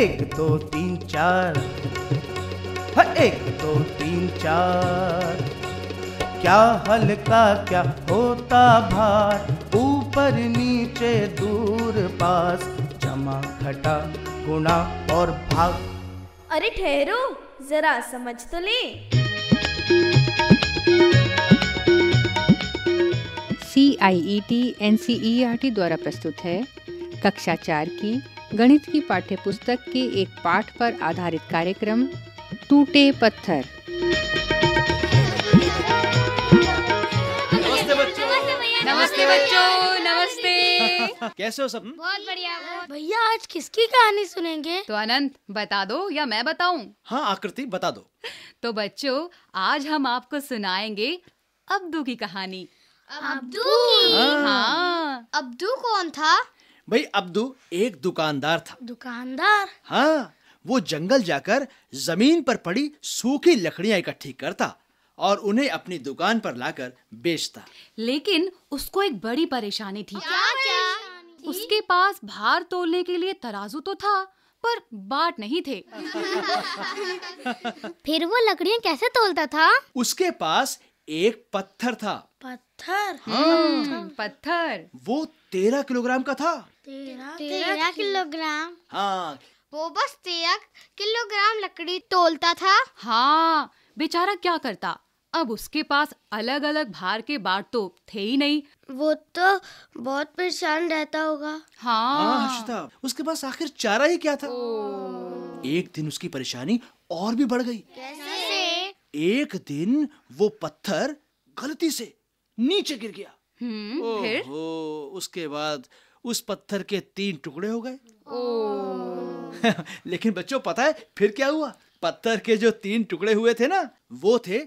एक दो तीन चार हाँ, एक दो तीन चार क्या हल्का क्या होता भार ऊपर नीचे दूर पास जमा घटा गुणा और भाग अरे ठहरो जरा समझ तो ले C I E T N C E R T द्वारा प्रस्तुत है कक्षा चार की गणित की पाठ्य पुस्तक के एक पाठ पर आधारित कार्यक्रम टूटे पत्थर नमस्ते बच्चों नमस्ते कैसे हो सब बहुत बढ़िया भैया आज किसकी कहानी सुनेंगे तो अनंत बता दो या मैं बताऊं हाँ आकृति बता दो तो बच्चों आज हम आपको सुनाएंगे अब्दू की कहानी अब्दू की हाँ, हाँ। अब्दू कौन था भाई अब्दू एक दुकानदार था दुकानदार हाँ वो जंगल जाकर जमीन पर पड़ी सूखी लकड़ियां इकट्ठी करता और उन्हें अपनी दुकान पर लाकर बेचता लेकिन उसको एक बड़ी परेशानी थी क्या क्या उसके पास भार तोलने के लिए तराजू तो था पर बाट नहीं थे फिर वो लकड़ियां कैसे तोलता था उसके पास एक पत्थर था हम्म। पत्थर पत्थर वो तेरह किलोग्राम का था तेरह किलोग्राम हाँ वो बस तेरह किलोग्राम लकड़ी तोलता था हाँ बेचारा क्या करता अब उसके पास अलग अलग भार के बार तो थे ही नहीं वो तो बहुत परेशान रहता होगा हाँ, हाँ हर्षिता उसके पास आखिर चारा ही क्या था एक दिन उसकी परेशानी और भी बढ़ गई कैसे? एक दिन वो पत्थर गलती से नीचे गिर गया हम्म, फिर उसके बाद उस पत्थर के तीन टुकड़े हो गए लेकिन बच्चों पता है फिर क्या हुआ पत्थर के जो तीन टुकड़े हुए थे ना वो थे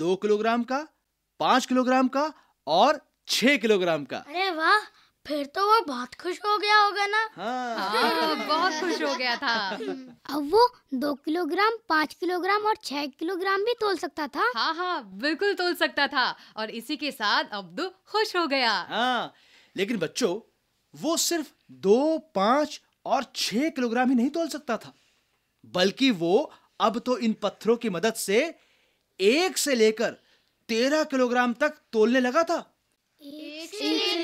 दो किलोग्राम का पांच किलोग्राम का और छह किलोग्राम का अरे वाह फिर तो वो बहुत खुश हो गया होगा ना हाँ, हाँ बहुत खुश हो गया था अब वो दो किलोग्राम पाँच किलोग्राम और छह किलोग्राम भी तोल सकता था हाँ हाँ बिल्कुल तोल सकता था और इसी के साथ अब्दू खुश हो गया हाँ लेकिन बच्चों वो सिर्फ दो पाँच और छह किलोग्राम ही नहीं तोल सकता था बल्कि वो अब तो इन पत्थरों की मदद से एक से लेकर तेरह किलोग्राम तक तोलने लगा था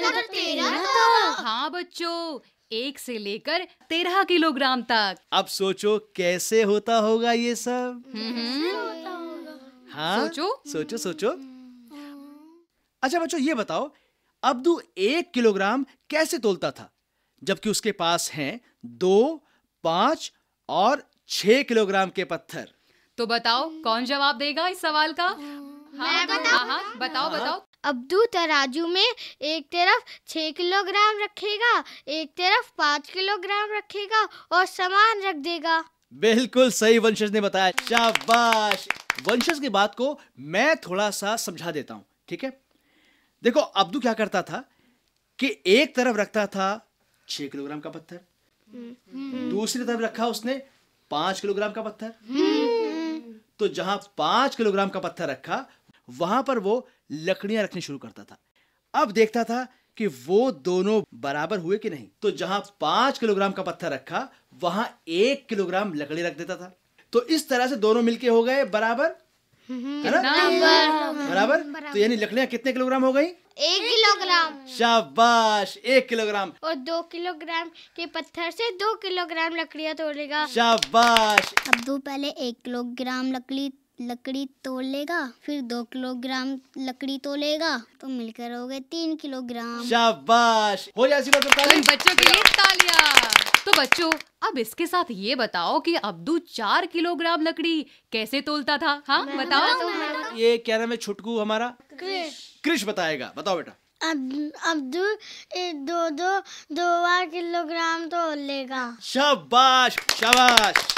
नंबर तेरह था हाँ बच्चों एक से लेकर तेरह किलोग्राम तक अब सोचो कैसे होता होगा ये सब हम्म, हम्म। होगा। हाँ सोचो सोचो सोचो हम्म। अच्छा बच्चों ये बताओ अब्दू एक किलोग्राम कैसे तोलता था जबकि उसके पास हैं दो पांच और छह किलोग्राम के पत्थर तो बताओ कौन जवाब देगा इस सवाल का हाँ, मैं हाँ, हाँ, बताओ हाँ, बताओ बताओ अब्दू तराजू में एक तरफ छः किलोग्राम रखेगा एक तरफ पाँच किलोग्राम रखेगा और सामान रख देगा बिल्कुल सही वंशज ने बताया शाबाश वंशज की बात को मैं थोड़ा सा समझा देता हूँ ठीक है देखो अब्दू क्या करता था कि एक तरफ रखता था छ किलोग्राम का पत्थर हम्म। दूसरी तरफ रखा उसने पांच किलोग्राम का पत्थर हम्म। तो जहां पांच किलोग्राम का पत्थर रखा वहां पर वो लकड़ियां रखनी शुरू करता था अब देखता था कि वो दोनों बराबर हुए कि नहीं तो जहां पांच किलोग्राम का पत्थर रखा वहां एक किलोग्राम लकड़ी रख देता था तो इस तरह से दोनों मिलके हो गए बराबर है ना तो बराबर तो यानी लकड़ियां कितने किलोग्राम हो गई एक किलोग्राम शाबाश एक किलोग्राम और दो किलोग्राम के पत्थर से दो किलोग्राम लकड़ियां तोड़ेगा शाबाश अब दो पहले एक किलोग्राम लकड़ी लकड़ी तोड़ लेगा फिर दो किलोग्राम लकड़ी तोलेगा तो मिलकर हो गए तीन किलोग्राम शाबाश हो जाए बच्चों के लिए तालिया तो बच्चों अब इसके साथ ये बताओ कि अब्दू चार किलोग्राम लकड़ी कैसे तोलता था हाँ बताओ तो ये क्या नाम है छुटकू हमारा क्रिश बताएगा बताओ बेटा अब्दू दो दो दो बार किलोग्राम लेगा शाबाश शाबाश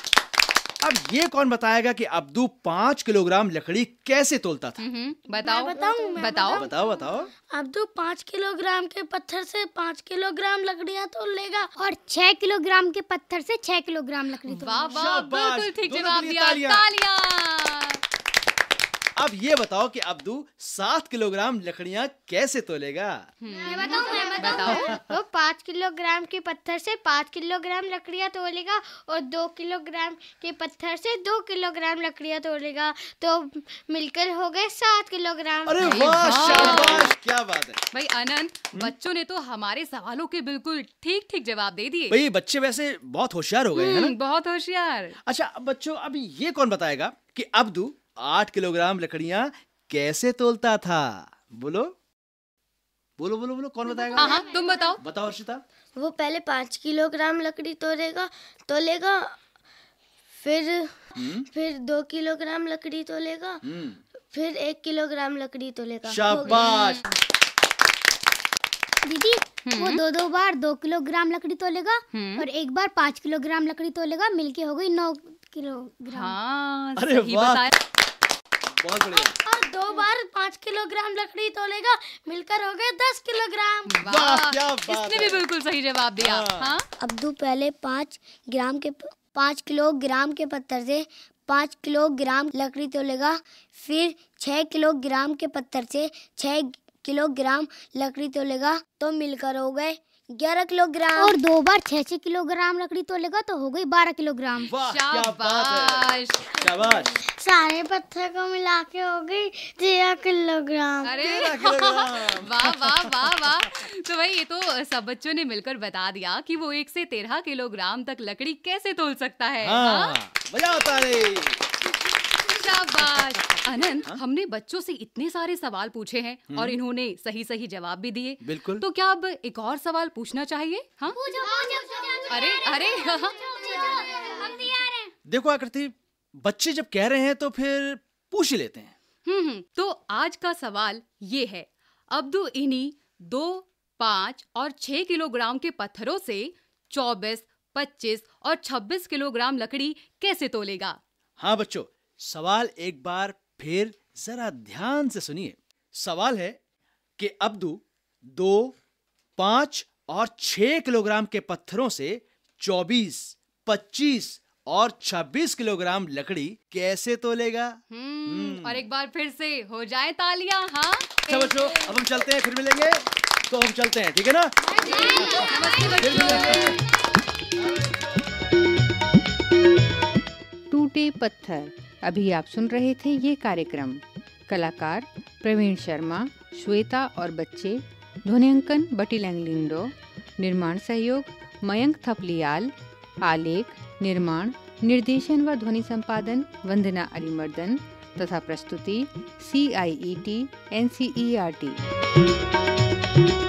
अब ये कौन बताएगा कि अब्दू पाँच किलोग्राम लकड़ी कैसे तोलता था हम्म, बताओ बताओ बताओ बताओ बताओ अब्दू पाँच किलोग्राम के पत्थर से पाँच किलोग्राम लकड़ियाँ तोल लेगा और छह किलोग्राम के पत्थर से छह किलोग्राम लकड़ी वाह वाह बिल्कुल ठीक जवाब दिया तालियां अब ये बताओ कि अब्दू सात किलोग्राम लकड़ियाँ कैसे तोलेगा हम्म। मैं बताऊँ मैं बताऊँ वो पाँच किलोग्राम के पत्थर से पाँच किलोग्राम लकड़ियाँ तोलेगा और दो किलोग्राम के पत्थर से दो किलोग्राम लकड़ियाँ तोलेगा तो मिलकर हो गए सात किलोग्राम अरे वाह क्या बात है भाई अनंत हम्म? बच्चों ने तो हमारे सवालों के बिल्कुल ठीक ठीक जवाब दे दिए भाई बच्चे वैसे बहुत होशियार हो गए हैं हम्म, बहुत होशियार अच्छा बच्चों अब ये कौन बताएगा कि अब्दू आठ किलोग्राम लकड़ियां कैसे तोलता था बोलो बोलो बोलो बोलो कौन बताएगा आहा, हाँ, तुम बताओ बताओ हर्षिता वो पहले पाँच किलोग्राम लकड़ी तोड़ेगा तोलेगा फिर हुँ? हम्म। फिर दो किलोग्राम लकड़ी तोलेगा हम्म। फिर एक किलोग्राम लकड़ी तोलेगा शाबाश दीदी हम्म। वो दो दो बार दो किलोग्राम लकड़ी तोलेगा और एक बार पाँच किलोग्राम लकड़ी तोलेगा मिलके हो गई नौ किलोग्राम हाँ, अरे बताया बहुत बढ़िया और दो बार पाँच किलोग्राम लकड़ी तोलेगा मिलकर हो गए दस किलोग्राम इसने भी बिल्कुल सही जवाब दिया हाँ। हाँ। अब्दू पहले पाँच ग्राम के पाँच किलोग्राम के पत्थर से पाँच किलोग्राम लकड़ी तोलेगा फिर छः किलोग्राम के पत्थर से छः किलोग्राम लकड़ी तोलेगा तो मिलकर हो गए ग्यारह किलोग्राम और दो बार छह छह किलोग्राम लकड़ी तोलेगा तो हो गई बारह किलोग्राम शाबाश शाबाश सारे पत्थर को मिला के हो गई तेरह किलोग्राम अरे वाह वाह वाह वाह तो भाई ये तो सब बच्चों ने मिलकर बता दिया कि वो एक से तेरह किलोग्राम तक लकड़ी कैसे तोल सकता है हाँ, बजाओ हाँ? शाबाश अनंत हाँ? हमने बच्चों से इतने सारे सवाल पूछे हैं हम्म। और इन्होंने सही सही जवाब भी दिए बिल्कुल तो क्या अब एक और सवाल पूछना चाहिए हाँ अरे अरे हाँ। देखो आकृति बच्चे जब कह रहे हैं तो फिर पूछ ही लेते हैं हम्म, हम्म। तो आज का सवाल ये है अब्दू इन्हीं दो पाँच और छह किलोग्राम के पत्थरों से चौबीस पच्चीस और छब्बीस किलोग्राम लकड़ी कैसे तोलेगा हाँ बच्चों सवाल एक बार फिर जरा ध्यान से सुनिए सवाल है कि अब्दू दो पांच और छह किलोग्राम के पत्थरों से चौबीस पच्चीस और छब्बीस किलोग्राम लकड़ी कैसे तोलेगा हम्म, हम्म। और एक बार फिर से हो जाए तालियां हाँ समझो अच्छा, अब हम चलते हैं फिर मिलेंगे तो हम चलते हैं ठीक है ना टूटे पत्थर अभी आप सुन रहे थे ये कार्यक्रम कलाकार प्रवीण शर्मा श्वेता और बच्चे ध्वनियांकन बटी लैंगलिंडो निर्माण सहयोग मयंक थपलियाल आलेख निर्माण निर्देशन व ध्वनि संपादन वंदना अरिमर्दन तथा प्रस्तुति C I E T N C E R T